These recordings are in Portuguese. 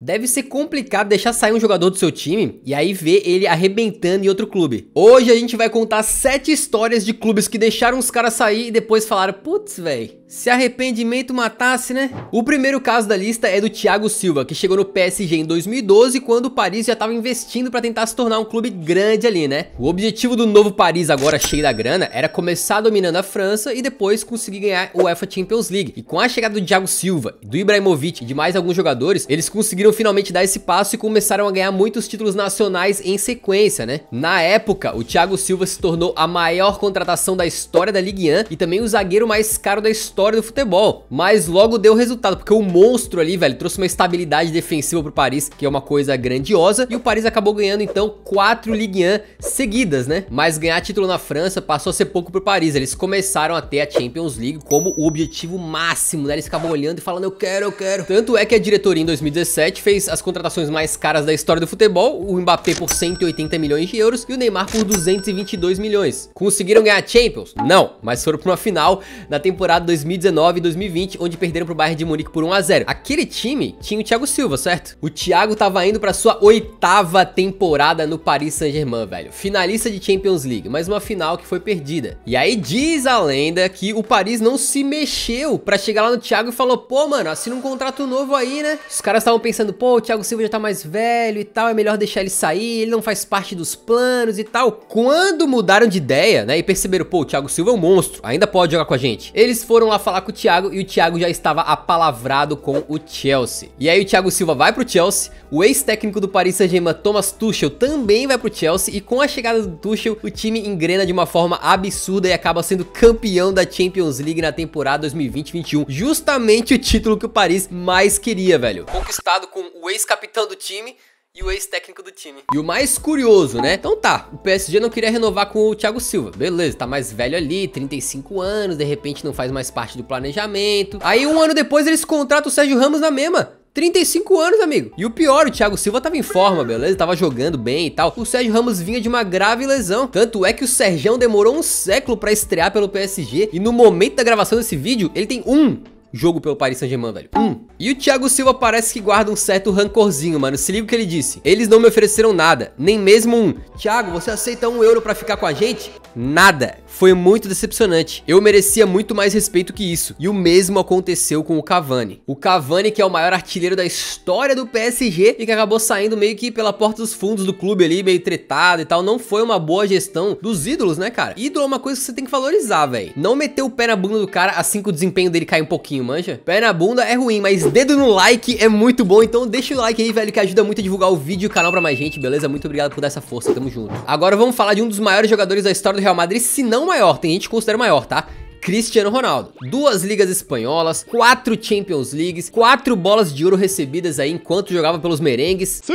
Deve ser complicado deixar sair um jogador do seu time e aí ver ele arrebentando em outro clube. Hoje a gente vai contar sete histórias de clubes que deixaram os caras sair e depois falaram, putz, velho, se arrependimento matasse, né? O primeiro caso da lista é do Thiago Silva, que chegou no PSG em 2012, quando o Paris já estava investindo para tentar se tornar um clube grande ali, né? O objetivo do novo Paris, agora cheio da grana, era começar dominando a França e depois conseguir ganhar o UEFA Champions League. E com a chegada do Thiago Silva, do Ibrahimovic e de mais alguns jogadores, eles conseguiram finalmente dar esse passo e começaram a ganhar muitos títulos nacionais em sequência, né? Na época, o Thiago Silva se tornou a maior contratação da história da Ligue 1 e também o zagueiro mais caro da história história do futebol. Mas logo deu resultado, porque o monstro ali, velho, trouxe uma estabilidade defensiva pro Paris, que é uma coisa grandiosa. E o Paris acabou ganhando, então, quatro Ligue 1 seguidas, né? Mas ganhar título na França passou a ser pouco pro Paris. Eles começaram a ter a Champions League como o objetivo máximo, né? Eles ficavam olhando e falando, eu quero, eu quero. Tanto é que a diretoria em 2017 fez as contratações mais caras da história do futebol, o Mbappé por 180 milhões de euros e o Neymar por 222 milhões. Conseguiram ganhar a Champions? Não, mas foram para uma final na temporada 2017 2019 e 2020, onde perderam pro Bayern de Munique por 1x0. Aquele time tinha o Thiago Silva, certo? O Thiago tava indo pra sua oitava temporada no Paris Saint-Germain, velho. Finalista de Champions League, mas uma final que foi perdida. E aí diz a lenda que o Paris não se mexeu pra chegar lá no Thiago e falou, pô, mano, assina um contrato novo aí, né? Os caras estavam pensando, pô, o Thiago Silva já tá mais velho e tal, é melhor deixar ele sair, ele não faz parte dos planos e tal. Quando mudaram de ideia, né, e perceberam, pô, o Thiago Silva é um monstro, ainda pode jogar com a gente. Eles foram lá lá falar com o Thiago e o Thiago já estava apalavrado com o Chelsea. E aí o Thiago Silva vai pro Chelsea, o ex-técnico do Paris Saint-Germain, Thomas Tuchel, também vai pro Chelsea e com a chegada do Tuchel, o time engrena de uma forma absurda e acaba sendo campeão da Champions League na temporada 2020-21. Justamente o título que o Paris mais queria, velho. Conquistado com o ex-capitão do time, e o ex-técnico do time. E o mais curioso, né? Então tá, o PSG não queria renovar com o Thiago Silva. Beleza, tá mais velho ali, 35 anos, de repente não faz mais parte do planejamento. Aí um ano depois eles contratam o Sérgio Ramos na mesma. 35 anos, amigo. E o pior, o Thiago Silva tava em forma, beleza? Tava jogando bem e tal. O Sérgio Ramos vinha de uma grave lesão. Tanto é que o Sérgio demorou um século pra estrear pelo PSG. E no momento da gravação desse vídeo, ele tem um jogo pelo Paris Saint-Germain, velho. Hum. E o Thiago Silva parece que guarda um certo rancorzinho, mano. Se liga o que ele disse. Eles não me ofereceram nada, nem mesmo um. Thiago, você aceita um euro pra ficar com a gente? Nada foi muito decepcionante. Eu merecia muito mais respeito que isso. E o mesmo aconteceu com o Cavani. O Cavani que é o maior artilheiro da história do PSG e que acabou saindo meio que pela porta dos fundos do clube ali, meio tretado e tal. Não foi uma boa gestão dos ídolos, né, cara? Ídolo é uma coisa que você tem que valorizar, velho. Não meter o pé na bunda do cara assim que o desempenho dele cai um pouquinho, manja? Pé na bunda é ruim, mas dedo no like é muito bom. Então deixa o like aí, velho, que ajuda muito a divulgar o vídeo e o canal pra mais gente, beleza? Muito obrigado por dar essa força, tamo junto. Agora vamos falar de um dos maiores jogadores da história do Real Madrid, se não maior, tem gente que considera maior, tá? Cristiano Ronaldo. Duas ligas espanholas, quatro Champions Leagues, quatro bolas de ouro recebidas aí enquanto jogava pelos merengues. Sim!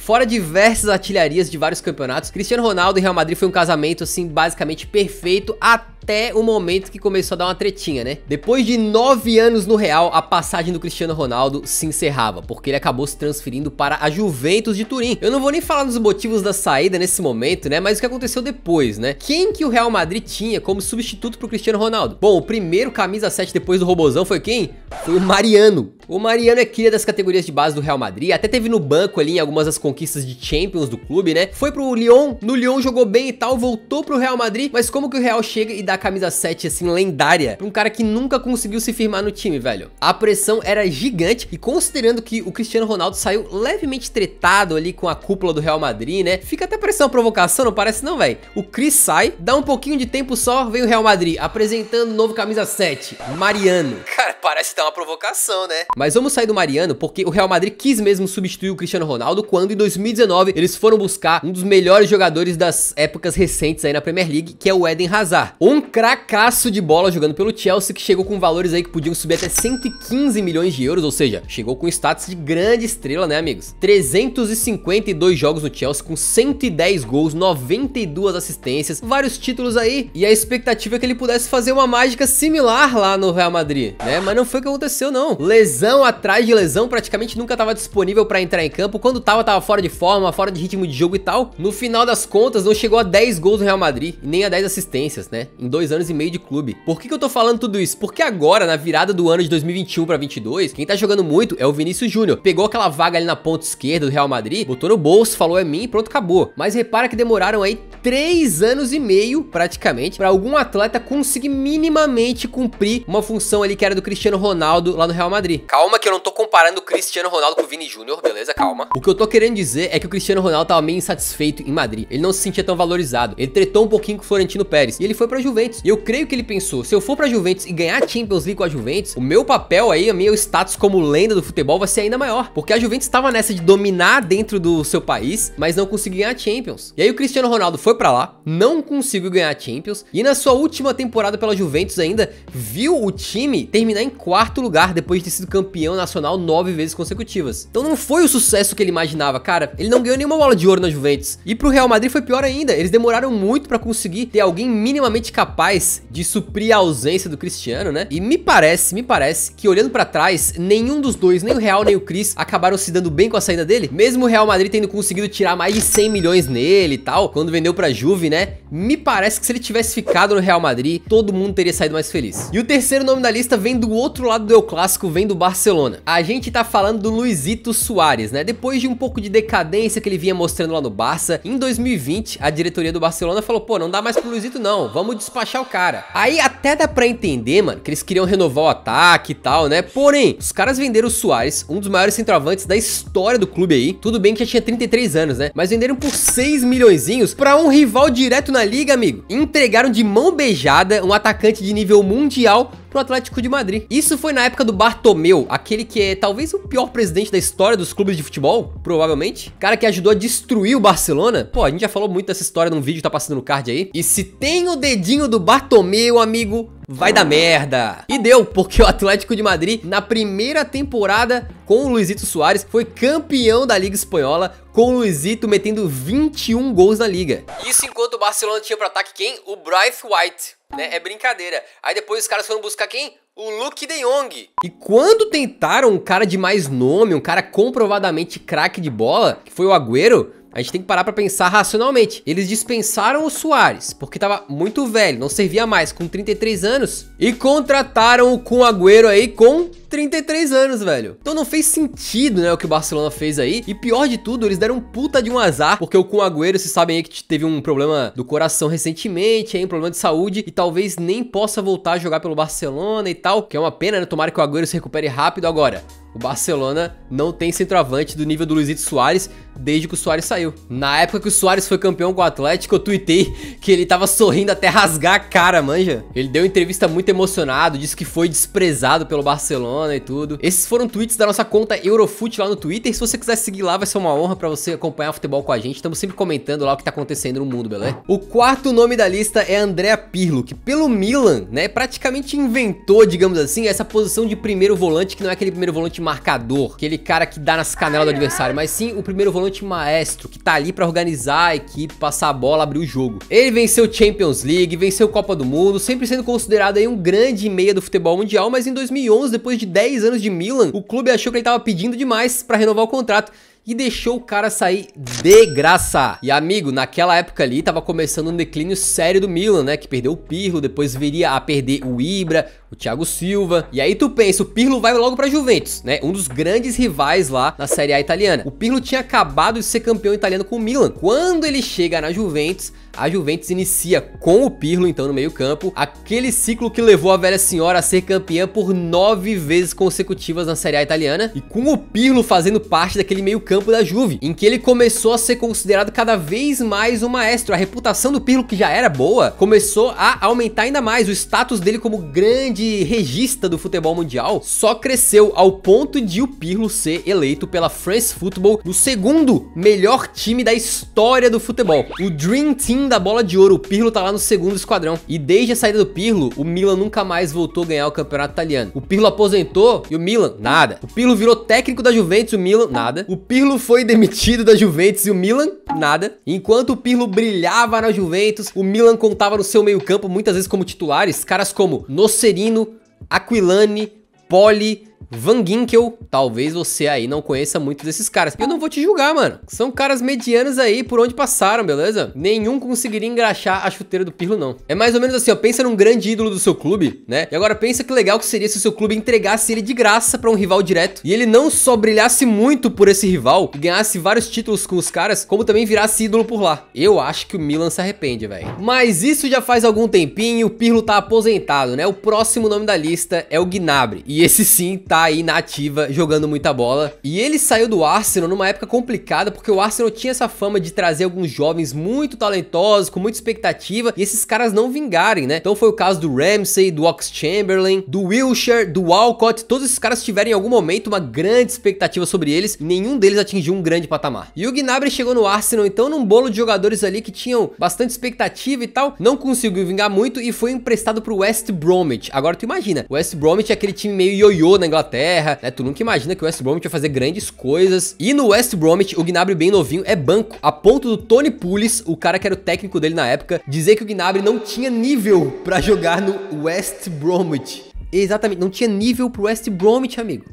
Fora diversas artilharias de vários campeonatos, Cristiano Ronaldo e Real Madrid foi um casamento assim basicamente perfeito até até o momento que começou a dar uma tretinha, né? Depois de nove anos no Real, a passagem do Cristiano Ronaldo se encerrava, porque ele acabou se transferindo para a Juventus de Turim. Eu não vou nem falar dos motivos da saída nesse momento, né? Mas o que aconteceu depois, né? Quem que o Real Madrid tinha como substituto pro Cristiano Ronaldo? Bom, o primeiro camisa 7 depois do Robozão foi quem? Foi o Mariano. O Mariano é cria das categorias de base do Real Madrid, até teve no banco ali em algumas das conquistas de Champions do clube, né? Foi pro Lyon, no Lyon jogou bem e tal, voltou pro Real Madrid, mas como que o Real chega e a camisa 7, assim, lendária, pra um cara que nunca conseguiu se firmar no time, velho. A pressão era gigante e considerando que o Cristiano Ronaldo saiu levemente tretado ali com a cúpula do Real Madrid, né? Fica até pressão provocação, não parece não, velho. O Cris sai, dá um pouquinho de tempo só, vem o Real Madrid apresentando o novo camisa 7, Mariano. Cara, parece dar uma provocação, né? Mas vamos sair do Mariano porque o Real Madrid quis mesmo substituir o Cristiano Ronaldo quando em 2019 eles foram buscar um dos melhores jogadores das épocas recentes aí na Premier League, que é o Eden Hazard. Um um cracaço de bola jogando pelo Chelsea que chegou com valores aí que podiam subir até 115 milhões de euros, ou seja, chegou com status de grande estrela, né, amigos? 352 jogos no Chelsea com 110 gols, 92 assistências, vários títulos aí, e a expectativa é que ele pudesse fazer uma mágica similar lá no Real Madrid, né? Mas não foi o que aconteceu não. Lesão atrás de lesão, praticamente nunca estava disponível para entrar em campo, quando tava tava fora de forma, fora de ritmo de jogo e tal. No final das contas, não chegou a 10 gols no Real Madrid, nem a 10 assistências, né? Em dois anos e meio de clube. Por que, que eu tô falando tudo isso? Porque agora, na virada do ano de 2021 pra 22, quem tá jogando muito é o Vinícius Júnior. Pegou aquela vaga ali na ponta esquerda do Real Madrid, botou no bolso, falou é mim e pronto, acabou. Mas repara que demoraram aí três anos e meio, praticamente, para algum atleta conseguir minimamente cumprir uma função ali que era do Cristiano Ronaldo lá no Real Madrid. Calma que eu não tô comparando o Cristiano Ronaldo com o Vini Júnior, beleza? Calma. O que eu tô querendo dizer é que o Cristiano Ronaldo tava meio insatisfeito em Madrid. Ele não se sentia tão valorizado. Ele tretou um pouquinho com o Florentino Pérez. E ele foi pra Juventus Juventus. E eu creio que ele pensou, se eu for pra Juventus e ganhar a Champions League com a Juventus, o meu papel aí, o meu status como lenda do futebol vai ser ainda maior. Porque a Juventus estava nessa de dominar dentro do seu país, mas não conseguia ganhar a Champions. E aí o Cristiano Ronaldo foi pra lá, não conseguiu ganhar a Champions, e na sua última temporada pela Juventus ainda, viu o time terminar em quarto lugar depois de ter sido campeão nacional nove vezes consecutivas. Então não foi o sucesso que ele imaginava, cara. Ele não ganhou nenhuma bola de ouro na Juventus. E pro Real Madrid foi pior ainda. Eles demoraram muito para conseguir ter alguém minimamente capaz capaz de suprir a ausência do Cristiano, né? E me parece, me parece que olhando para trás, nenhum dos dois, nem o Real nem o Cris, acabaram se dando bem com a saída dele. Mesmo o Real Madrid tendo conseguido tirar mais de 100 milhões nele e tal, quando vendeu pra Juve, né? Me parece que se ele tivesse ficado no Real Madrid, todo mundo teria saído mais feliz. E o terceiro nome da lista vem do outro lado do El Clássico, vem do Barcelona. A gente tá falando do Luizito Soares, né? Depois de um pouco de decadência que ele vinha mostrando lá no Barça, em 2020, a diretoria do Barcelona falou, pô, não dá mais pro Luizito não, vamos disparar achar o cara. Aí até dá pra entender, mano, que eles queriam renovar o ataque e tal, né? Porém, os caras venderam o Soares, um dos maiores centroavantes da história do clube aí. Tudo bem que já tinha 33 anos, né? Mas venderam por 6 milhõeszinhos pra um rival direto na liga, amigo. Entregaram de mão beijada um atacante de nível mundial pro Atlético de Madrid. Isso foi na época do Bartomeu, aquele que é talvez o pior presidente da história dos clubes de futebol, provavelmente. Cara que ajudou a destruir o Barcelona. Pô, a gente já falou muito dessa história num vídeo, que tá passando no card aí. E se tem o dedinho do Bartomeu, amigo, vai dar merda. E deu, porque o Atlético de Madrid, na primeira temporada com o Luizito Soares, foi campeão da Liga Espanhola, com o Luizito metendo 21 gols na liga. Isso enquanto o Barcelona tinha para ataque quem? O Bryce White né? É brincadeira. Aí depois os caras foram buscar quem? O Luke De Jong. E quando tentaram um cara de mais nome, um cara comprovadamente craque de bola, que foi o Agüero, a gente tem que parar para pensar racionalmente. Eles dispensaram o Soares, porque estava muito velho, não servia mais, com 33 anos, e contrataram o Kun Agüero aí com 33 anos, velho. Então não fez sentido, né, o que o Barcelona fez aí. E pior de tudo, eles deram um puta de um azar, porque o Kun Agüero, vocês sabem aí que teve um problema do coração recentemente, aí, um problema de saúde, e talvez nem possa voltar a jogar pelo Barcelona e tal, que é uma pena, né? Tomara que o Agüero se recupere rápido agora. O Barcelona não tem centroavante do nível do Luizito Soares desde que o Soares saiu. Na época que o Soares foi campeão com o Atlético, eu tuitei que ele tava sorrindo até rasgar a cara, manja. Ele deu entrevista muito emocionado, disse que foi desprezado pelo Barcelona, semana e tudo. Esses foram tweets da nossa conta Eurofute lá no Twitter. Se você quiser seguir lá, vai ser uma honra pra você acompanhar o futebol com a gente. Estamos sempre comentando lá o que tá acontecendo no mundo, beleza? O quarto nome da lista é Andrea Pirlo, que pelo Milan, né, praticamente inventou, digamos assim, essa posição de primeiro volante, que não é aquele primeiro volante marcador, aquele cara que dá nas canelas do adversário, mas sim o primeiro volante maestro, que tá ali pra organizar a equipe, passar a bola, abrir o jogo. Ele venceu Champions League, venceu Copa do Mundo, sempre sendo considerado aí um grande meia do futebol mundial, mas em 2011, depois de 10 anos de Milan, o clube achou que ele estava pedindo demais para renovar o contrato e deixou o cara sair de graça. E amigo, naquela época ali tava começando um declínio sério do Milan, né? Que perdeu o Pirlo, depois viria a perder o Ibra, o Thiago Silva. E aí tu pensa, o Pirlo vai logo pra Juventus, né? Um dos grandes rivais lá na Série A italiana. O Pirlo tinha acabado de ser campeão italiano com o Milan. Quando ele chega na Juventus, a Juventus inicia com o Pirlo, então, no meio-campo, aquele ciclo que levou a velha senhora a ser campeã por nove vezes consecutivas na Série A italiana. E com o Pirlo fazendo parte daquele meio-campo campo da Juve, em que ele começou a ser considerado cada vez mais um maestro. A reputação do Pirlo, que já era boa, começou a aumentar ainda mais. O status dele como grande regista do futebol mundial só cresceu ao ponto de o Pirlo ser eleito pela France Football no segundo melhor time da história do futebol. O Dream Team da bola de ouro. O Pirlo tá lá no segundo esquadrão. E desde a saída do Pirlo, o Milan nunca mais voltou a ganhar o campeonato italiano. O Pirlo aposentou e o Milan, nada. O Pirlo virou técnico da Juventus, o Milan, nada. O Pirlo Pirlo foi demitido da Juventus e o Milan, nada. Enquanto o Pirlo brilhava na Juventus, o Milan contava no seu meio campo muitas vezes como titulares, caras como Nocerino, Aquilani, Poli, Van Ginkel, talvez você aí não conheça muito desses caras. Eu não vou te julgar, mano. São caras medianos aí por onde passaram, beleza? Nenhum conseguiria engraxar a chuteira do Pirlo, não. É mais ou menos assim, ó. Pensa num grande ídolo do seu clube, né? E agora pensa que legal que seria se o seu clube entregasse ele de graça para um rival direto. E ele não só brilhasse muito por esse rival e ganhasse vários títulos com os caras, como também virasse ídolo por lá. Eu acho que o Milan se arrepende, velho. Mas isso já faz algum tempinho, o Pirlo tá aposentado, né? O próximo nome da lista é o Gnabry. E esse sim tá Tá aí na ativa, jogando muita bola. E ele saiu do Arsenal numa época complicada, porque o Arsenal tinha essa fama de trazer alguns jovens muito talentosos, com muita expectativa, e esses caras não vingarem, né? Então foi o caso do Ramsey, do Ox-Chamberlain, do Wilshere, do Walcott, todos esses caras tiveram em algum momento uma grande expectativa sobre eles, e nenhum deles atingiu um grande patamar. E o Gnabry chegou no Arsenal, então, num bolo de jogadores ali que tinham bastante expectativa e tal, não conseguiu vingar muito e foi emprestado pro West Bromwich. Agora tu imagina, o West Bromwich é aquele time meio ioiô na Inglaterra, Inglaterra, né? Tu nunca imagina que o West Bromwich vai fazer grandes coisas. E no West Bromwich, o Gnabry bem novinho é banco, a ponto do Tony Pulis, o cara que era o técnico dele na época, dizer que o Gnabry não tinha nível para jogar no West Bromwich. Exatamente, não tinha nível pro West Bromwich, amigo.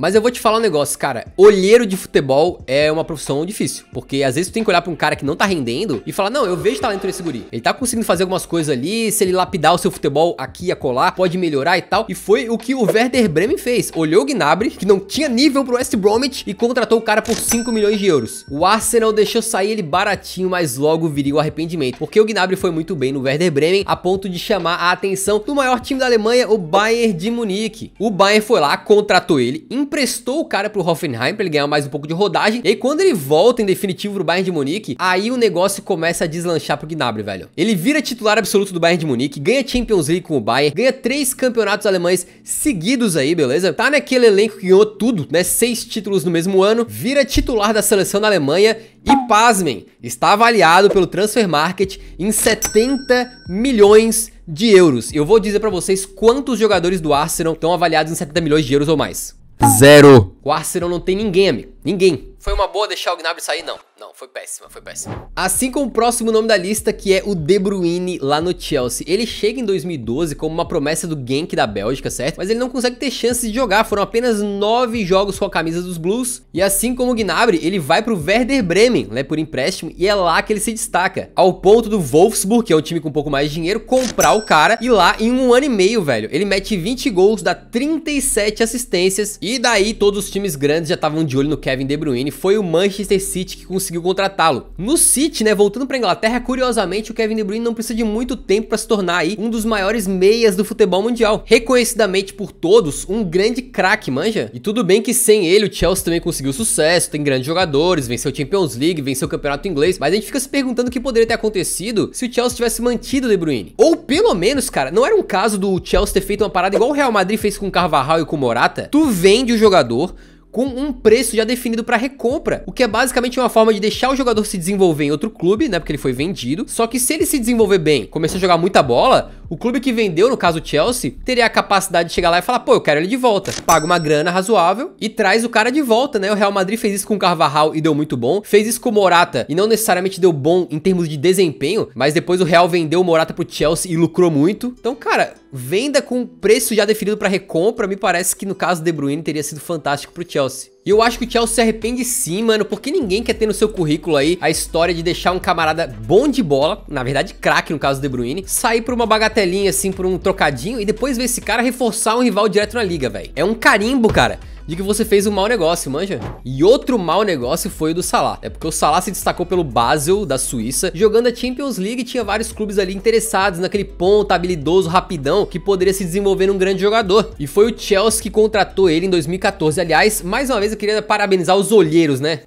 Mas eu vou te falar um negócio, cara. Olheiro de futebol é uma profissão difícil. Porque às vezes tu tem que olhar pra um cara que não tá rendendo e falar: não, eu vejo talento nesse guri. Ele tá conseguindo fazer algumas coisas ali. Se ele lapidar o seu futebol aqui e acolá, pode melhorar e tal. E foi o que o Werder Bremen fez. Olhou o Gnabry, que não tinha nível pro West Bromwich, e contratou o cara por 5 milhões de euros. O Arsenal deixou sair ele baratinho, mas logo viria o arrependimento. Porque o Gnabry foi muito bem no Werder Bremen, a ponto de chamar a atenção do maior time da Alemanha, o Bayern de Munique. O Bayern foi lá, contratou ele, emprestou o cara pro Hoffenheim para ele ganhar mais um pouco de rodagem. E aí, quando ele volta em definitivo pro Bayern de Munique, aí o negócio começa a deslanchar pro Gnabry, velho. Ele vira titular absoluto do Bayern de Munique, ganha Champions League com o Bayern, ganha três campeonatos alemães seguidos aí, beleza? Tá naquele elenco que ganhou tudo, né? Seis títulos no mesmo ano, vira titular da seleção da Alemanha e pasmem, está avaliado pelo Transfer Market em 70 milhões de euros. Eu vou dizer para vocês quantos jogadores do Arsenal estão avaliados em 70 milhões de euros ou mais. Zero. O Arsenal não tem ninguém, amigo. Ninguém. Foi uma boa deixar o Gnabry sair? Não, não, foi péssima, foi péssima. Assim como o próximo nome da lista, que é o De Bruyne lá no Chelsea. Ele chega em 2012 como uma promessa do Genk da Bélgica, certo? Mas ele não consegue ter chances de jogar, foram apenas nove jogos com a camisa dos Blues. E assim como o Gnabry, ele vai pro Werder Bremen, né, por empréstimo, e é lá que ele se destaca. Ao ponto do Wolfsburg, que é um time com um pouco mais de dinheiro, comprar o cara e lá em um ano e meio, velho, ele mete 20 gols, dá 37 assistências e daí todos os times grandes já estavam de olho no Kevin De Bruyne foi o Manchester City que conseguiu contratá-lo. No City, né, voltando para Inglaterra, curiosamente o Kevin De Bruyne não precisa de muito tempo para se tornar aí um dos maiores meias do futebol mundial. Reconhecidamente por todos, um grande craque, manja? E tudo bem que sem ele o Chelsea também conseguiu sucesso, tem grandes jogadores, venceu Champions League, venceu o Campeonato Inglês, mas a gente fica se perguntando o que poderia ter acontecido se o Chelsea tivesse mantido o De Bruyne. Ou pelo menos, cara, não era um caso do Chelsea ter feito uma parada igual o Real Madrid fez com o Carvajal e com o Morata? Tu vende o jogador, com um preço já definido para recompra, o que é basicamente uma forma de deixar o jogador se desenvolver em outro clube, né, porque ele foi vendido. Só que se ele se desenvolver bem, começar a jogar muita bola, o clube que vendeu, no caso o Chelsea, teria a capacidade de chegar lá e falar, pô, eu quero ele de volta. Paga uma grana razoável e traz o cara de volta, né? O Real Madrid fez isso com o Carvajal e deu muito bom. Fez isso com o Morata e não necessariamente deu bom em termos de desempenho, mas depois o Real vendeu o Morata pro Chelsea e lucrou muito. Então, cara, venda com preço já definido para recompra, me parece que no caso De Bruyne teria sido fantástico pro Chelsea. E eu acho que o Chelsea se arrepende sim, mano, porque ninguém quer ter no seu currículo aí a história de deixar um camarada bom de bola, na verdade craque no caso do De Bruyne, sair por uma bagatelinha assim, por um trocadinho e depois ver esse cara reforçar um rival direto na liga, velho. É um carimbo, cara de que você fez um mau negócio, manja? E outro mau negócio foi o do Salah. É porque o Salah se destacou pelo Basel, da Suíça, jogando a Champions League e tinha vários clubes ali interessados naquele ponta habilidoso, rapidão, que poderia se desenvolver num grande jogador. E foi o Chelsea que contratou ele em 2014. Aliás, mais uma vez eu queria parabenizar os olheiros, né?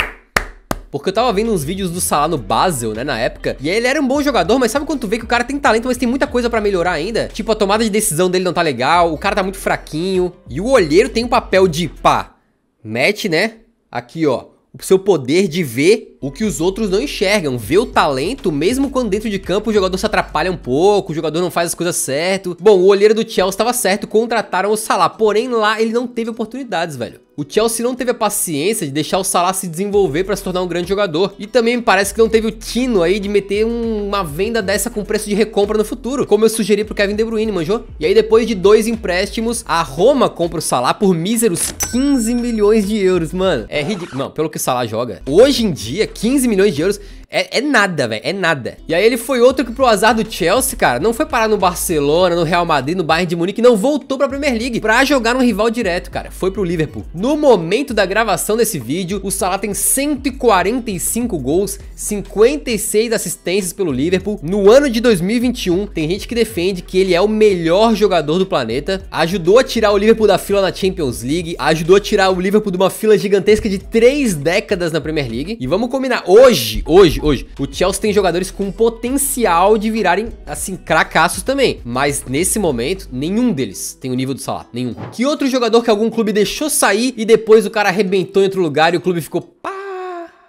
Porque eu tava vendo uns vídeos do Salah no Basel, né, na época. E ele era um bom jogador, mas sabe quando tu vê que o cara tem talento, mas tem muita coisa pra melhorar ainda? Tipo, a tomada de decisão dele não tá legal, o cara tá muito fraquinho. E o olheiro tem um papel de pá. Mete, né? Aqui, ó. O seu poder de ver o que os outros não enxergam, vê o talento, mesmo quando dentro de campo o jogador se atrapalha um pouco, o jogador não faz as coisas certo. Bom, o olheiro do Chelsea estava certo, contrataram o Salah, porém lá ele não teve oportunidades, velho. O Chelsea não teve a paciência de deixar o Salah se desenvolver para se tornar um grande jogador. E também me parece que não teve o tino aí de meter um, uma venda dessa com preço de recompra no futuro, como eu sugeri pro Kevin De Bruyne, manjou? E aí depois de dois empréstimos, a Roma compra o Salah por míseros 15 milhões de euros, mano. É ridículo. Não, pelo que o Salah joga. Hoje em dia, 15 milhões de euros. É, é nada, velho, é nada. E aí ele foi outro que pro azar do Chelsea, cara, não foi parar no Barcelona, no Real Madrid, no Bayern de Munique, não voltou pra Premier League pra jogar um rival direto, cara. Foi pro Liverpool. No momento da gravação desse vídeo, o Salah tem 145 gols, 56 assistências pelo Liverpool. No ano de 2021, tem gente que defende que ele é o melhor jogador do planeta. Ajudou a tirar o Liverpool da fila na Champions League, ajudou a tirar o Liverpool de uma fila gigantesca de três décadas na Premier League. E vamos combinar, hoje, hoje, hoje. O Chelsea tem jogadores com potencial de virarem, assim, cracassos também. Mas nesse momento, nenhum deles tem o nível do Salah. Nenhum. Que outro jogador que algum clube deixou sair e depois o cara arrebentou em outro lugar e o clube ficou pá?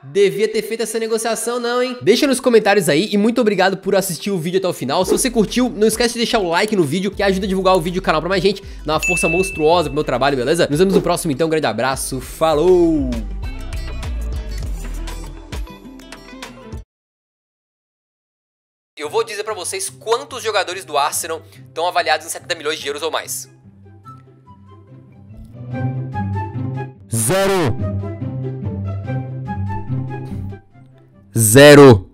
Devia ter feito essa negociação não, hein? Deixa nos comentários aí e muito obrigado por assistir o vídeo até o final. Se você curtiu, não esquece de deixar o like no vídeo, que ajuda a divulgar o vídeo e o canal pra mais gente. Dá uma força monstruosa pro meu trabalho, beleza? Nos vemos no próximo então, um grande abraço, falou! eu vou dizer para vocês quantos jogadores do Arsenal estão avaliados em 70 milhões de euros ou mais. Zero. Zero.